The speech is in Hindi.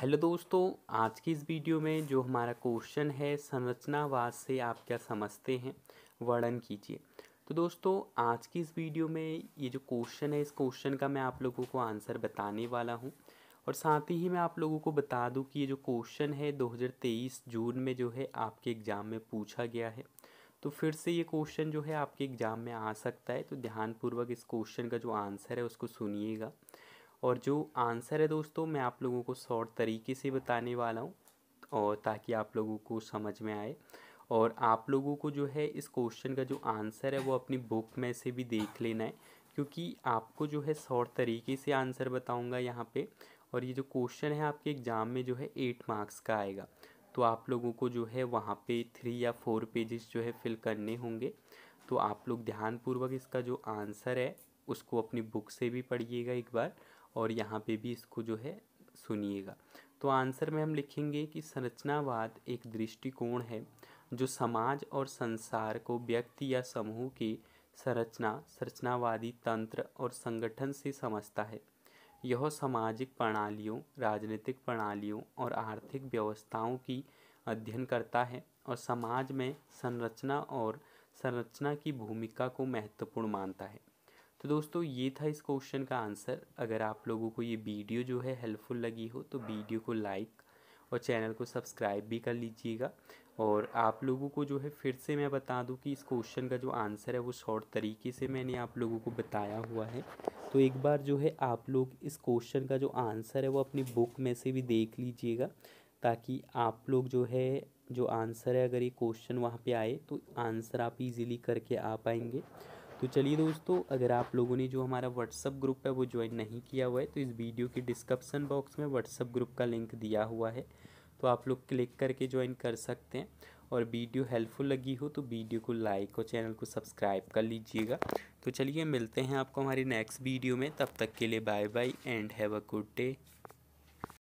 हेलो दोस्तों आज की इस वीडियो में जो हमारा क्वेश्चन है संरचनावाद से आप क्या समझते हैं वर्णन कीजिए तो दोस्तों आज की इस वीडियो में ये जो क्वेश्चन है इस क्वेश्चन का मैं आप लोगों को आंसर बताने वाला हूँ और साथ ही मैं आप लोगों को बता दूँ कि ये जो क्वेश्चन है 2023 जून में जो है आपके एग्ज़ाम में पूछा गया है तो फिर से ये क्वेश्चन जो है आपके एग्ज़ाम में आ सकता है तो ध्यानपूर्वक इस क्वेश्चन का जो आंसर है उसको सुनिएगा और जो आंसर है दोस्तों मैं आप लोगों को शॉर्ट तरीके से बताने वाला हूँ और ताकि आप लोगों को समझ में आए और आप लोगों को जो है इस क्वेश्चन का जो आंसर है वो अपनी बुक में से भी देख लेना है क्योंकि आपको जो है शॉर्ट तरीके से आंसर बताऊंगा यहाँ पे और ये जो क्वेश्चन है आपके एग्ज़ाम में जो है एट मार्क्स का आएगा तो आप लोगों को जो है वहाँ पे थ्री या फोर पेजेस जो है फिल करने होंगे तो आप लोग ध्यानपूर्वक इसका जो आंसर है उसको अपनी बुक से भी पढ़िएगा एक बार और यहाँ पे भी इसको जो है सुनिएगा तो आंसर में हम लिखेंगे कि संरचनावाद एक दृष्टिकोण है जो समाज और संसार को व्यक्ति या समूह की संरचना संरचनावादी तंत्र और संगठन से समझता है यह सामाजिक प्रणालियों राजनीतिक प्रणालियों और आर्थिक व्यवस्थाओं की अध्ययन करता है और समाज में संरचना और संरचना की भूमिका को महत्वपूर्ण मानता है तो दोस्तों ये था इस क्वेश्चन का आंसर अगर आप लोगों को ये वीडियो जो है हेल्पफुल लगी हो तो वीडियो को लाइक और चैनल को सब्सक्राइब भी कर लीजिएगा और आप लोगों को जो है फिर से मैं बता दूं कि इस क्वेश्चन का जो आंसर है वो शॉर्ट तरीके से मैंने आप लोगों को बताया हुआ है तो एक बार जो है आप लोग इस क्वेश्चन का जो आंसर है वो अपनी बुक में से भी देख लीजिएगा ताकि आप लोग जो है जो आंसर है अगर ये क्वेश्चन वहाँ पे आए तो आंसर आप इजीली करके आ पाएंगे तो चलिए दोस्तों अगर आप लोगों ने जो हमारा व्हाट्सअप ग्रुप है वो ज्वाइन नहीं किया हुआ है तो इस वीडियो के डिस्क्रिप्सन बॉक्स में व्हाट्सअप ग्रुप का लिंक दिया हुआ है तो आप लोग क्लिक करके ज्वाइन कर सकते हैं और वीडियो हेल्पफुल लगी हो तो वीडियो को लाइक और चैनल को सब्सक्राइब कर लीजिएगा तो चलिए मिलते हैं आपको हमारी नेक्स्ट वीडियो में तब तक के लिए bye bye and have a good day